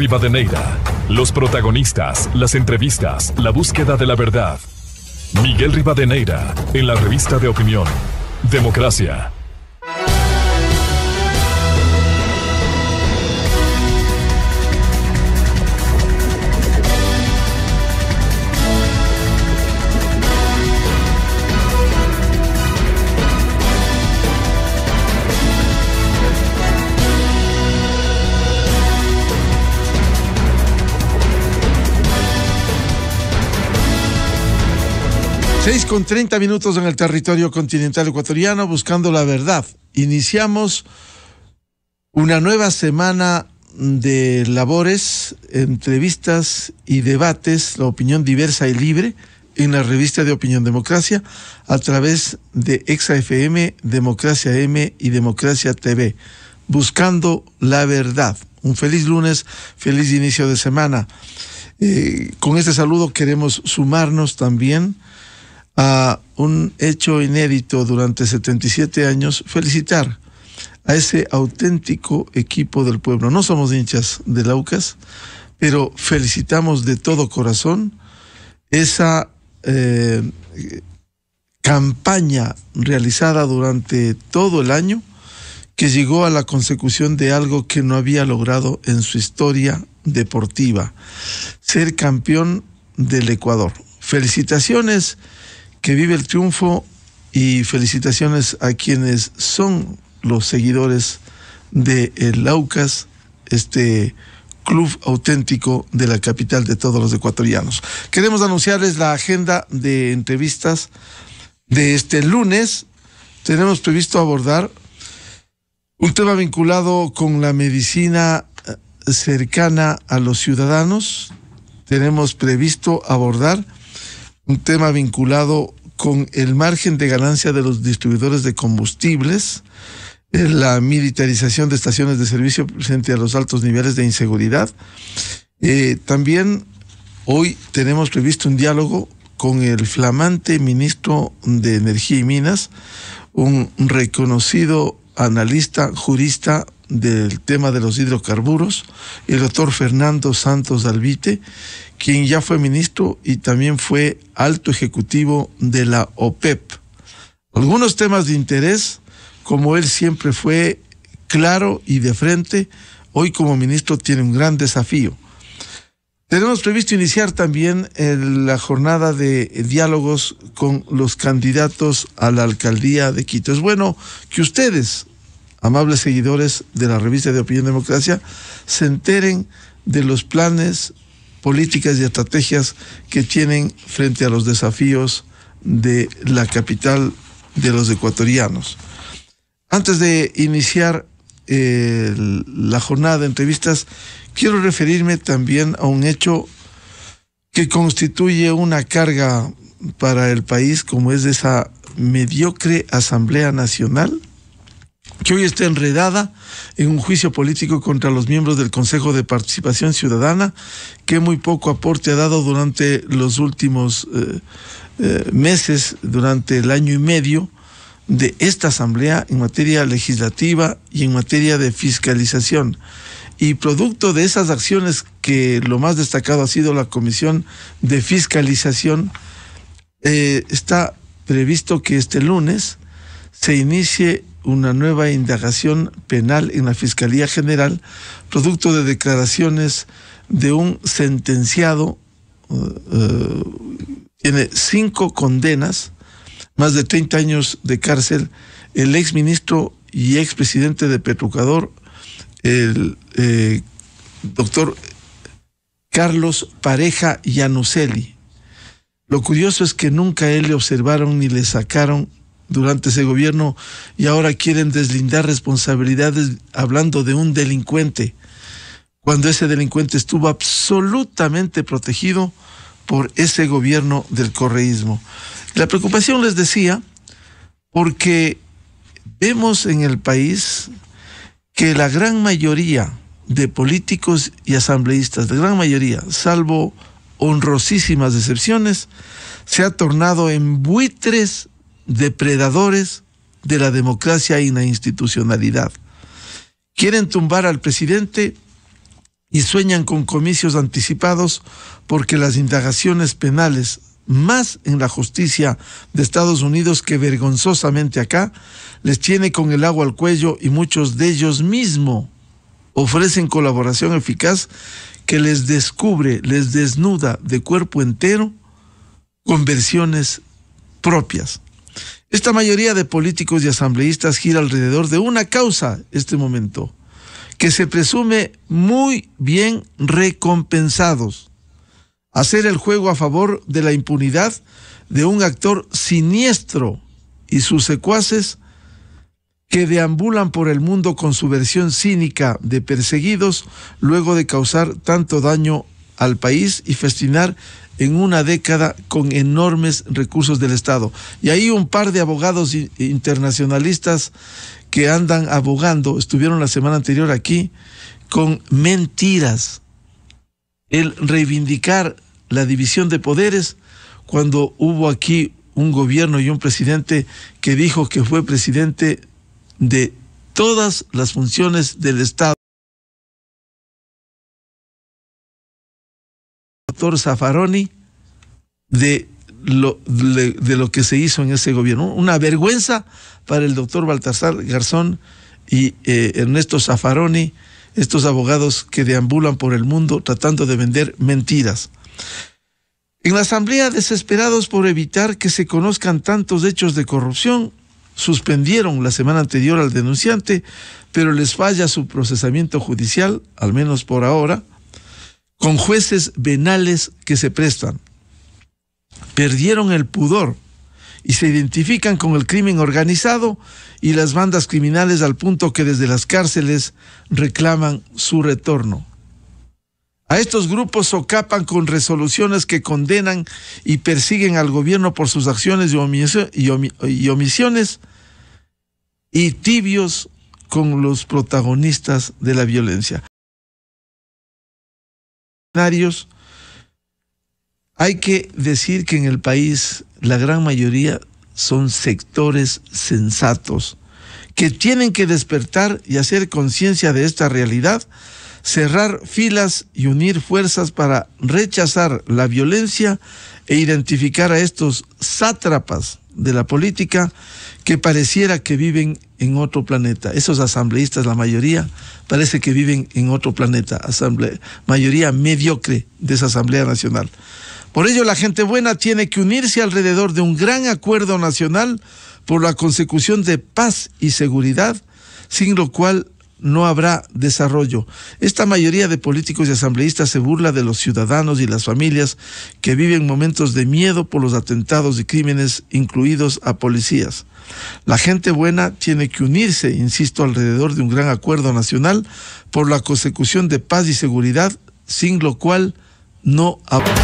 Rivadeneira. Los protagonistas, las entrevistas, la búsqueda de la verdad. Miguel Rivadeneira, en la revista de opinión. Democracia. 6 con 30 minutos en el territorio continental ecuatoriano buscando la verdad. Iniciamos una nueva semana de labores, entrevistas y debates, la opinión diversa y libre en la revista de Opinión Democracia a través de ExaFM, Democracia M y Democracia TV. Buscando la verdad. Un feliz lunes, feliz inicio de semana. Eh, con este saludo queremos sumarnos también a un hecho inédito durante 77 años, felicitar a ese auténtico equipo del pueblo. No somos hinchas de Laucas, pero felicitamos de todo corazón esa eh, campaña realizada durante todo el año que llegó a la consecución de algo que no había logrado en su historia deportiva, ser campeón del Ecuador. Felicitaciones que vive el triunfo y felicitaciones a quienes son los seguidores de el eh, este club auténtico de la capital de todos los ecuatorianos. Queremos anunciarles la agenda de entrevistas de este lunes. Tenemos previsto abordar un tema vinculado con la medicina eh, cercana a los ciudadanos. Tenemos previsto abordar un tema vinculado con el margen de ganancia de los distribuidores de combustibles, eh, la militarización de estaciones de servicio frente a los altos niveles de inseguridad. Eh, también hoy tenemos previsto un diálogo con el flamante ministro de Energía y Minas, un reconocido analista, jurista, del tema de los hidrocarburos, el doctor Fernando Santos Dalvite, quien ya fue ministro y también fue alto ejecutivo de la OPEP. E Algunos temas de interés, como él siempre fue claro y de frente, hoy como ministro tiene un gran desafío. Tenemos previsto iniciar también eh, la jornada de diálogos con los candidatos a la alcaldía de Quito. Es bueno que ustedes, amables seguidores de la revista de Opinión Democracia, se enteren de los planes, políticas y estrategias que tienen frente a los desafíos de la capital de los ecuatorianos. Antes de iniciar eh, la jornada de entrevistas, quiero referirme también a un hecho que constituye una carga para el país, como es esa mediocre Asamblea Nacional hoy está enredada en un juicio político contra los miembros del Consejo de Participación Ciudadana, que muy poco aporte ha dado durante los últimos eh, eh, meses, durante el año y medio de esta Asamblea en materia legislativa y en materia de fiscalización. Y producto de esas acciones que lo más destacado ha sido la Comisión de Fiscalización, eh, está previsto que este lunes se inicie una nueva indagación penal en la Fiscalía General, producto de declaraciones de un sentenciado, eh, eh, tiene cinco condenas, más de 30 años de cárcel, el exministro y expresidente de Petrucador, el eh, doctor Carlos Pareja Yanuceli Lo curioso es que nunca él le observaron ni le sacaron durante ese gobierno y ahora quieren deslindar responsabilidades hablando de un delincuente, cuando ese delincuente estuvo absolutamente protegido por ese gobierno del correísmo. La preocupación les decía, porque vemos en el país que la gran mayoría de políticos y asambleístas, la gran mayoría, salvo honrosísimas excepciones, se ha tornado en buitres depredadores de la democracia y la institucionalidad. Quieren tumbar al presidente y sueñan con comicios anticipados porque las indagaciones penales, más en la justicia de Estados Unidos que vergonzosamente acá, les tiene con el agua al cuello y muchos de ellos mismo ofrecen colaboración eficaz que les descubre, les desnuda de cuerpo entero conversiones propias. Esta mayoría de políticos y asambleístas gira alrededor de una causa este momento, que se presume muy bien recompensados. Hacer el juego a favor de la impunidad de un actor siniestro y sus secuaces que deambulan por el mundo con su versión cínica de perseguidos luego de causar tanto daño al país y festinar en una década con enormes recursos del Estado. Y ahí un par de abogados internacionalistas que andan abogando, estuvieron la semana anterior aquí, con mentiras. El reivindicar la división de poderes cuando hubo aquí un gobierno y un presidente que dijo que fue presidente de todas las funciones del Estado. Zafaroni de lo, de, lo que se hizo en ese gobierno. Una vergüenza para el doctor Baltasar Garzón y eh, Ernesto Zaffaroni, estos abogados que deambulan por el mundo tratando de vender mentiras. En la Asamblea, desesperados por evitar que se conozcan tantos hechos de corrupción, suspendieron la semana anterior al denunciante, pero les falla su procesamiento judicial, al menos por ahora, con jueces venales que se prestan. Perdieron el pudor y se identifican con el crimen organizado y las bandas criminales al punto que desde las cárceles reclaman su retorno. A estos grupos socapan con resoluciones que condenan y persiguen al gobierno por sus acciones y, y omisiones y tibios con los protagonistas de la violencia hay que decir que en el país la gran mayoría son sectores sensatos que tienen que despertar y hacer conciencia de esta realidad, cerrar filas y unir fuerzas para rechazar la violencia e identificar a estos sátrapas de la política que pareciera que viven en otro planeta. Esos asambleístas, la mayoría, parece que viven en otro planeta, mayoría mediocre de esa Asamblea Nacional. Por ello, la gente buena tiene que unirse alrededor de un gran acuerdo nacional por la consecución de paz y seguridad, sin lo cual no habrá desarrollo. Esta mayoría de políticos y asambleístas se burla de los ciudadanos y las familias que viven momentos de miedo por los atentados y crímenes, incluidos a policías. La gente buena tiene que unirse, insisto, alrededor de un gran acuerdo nacional por la consecución de paz y seguridad, sin lo cual no habrá.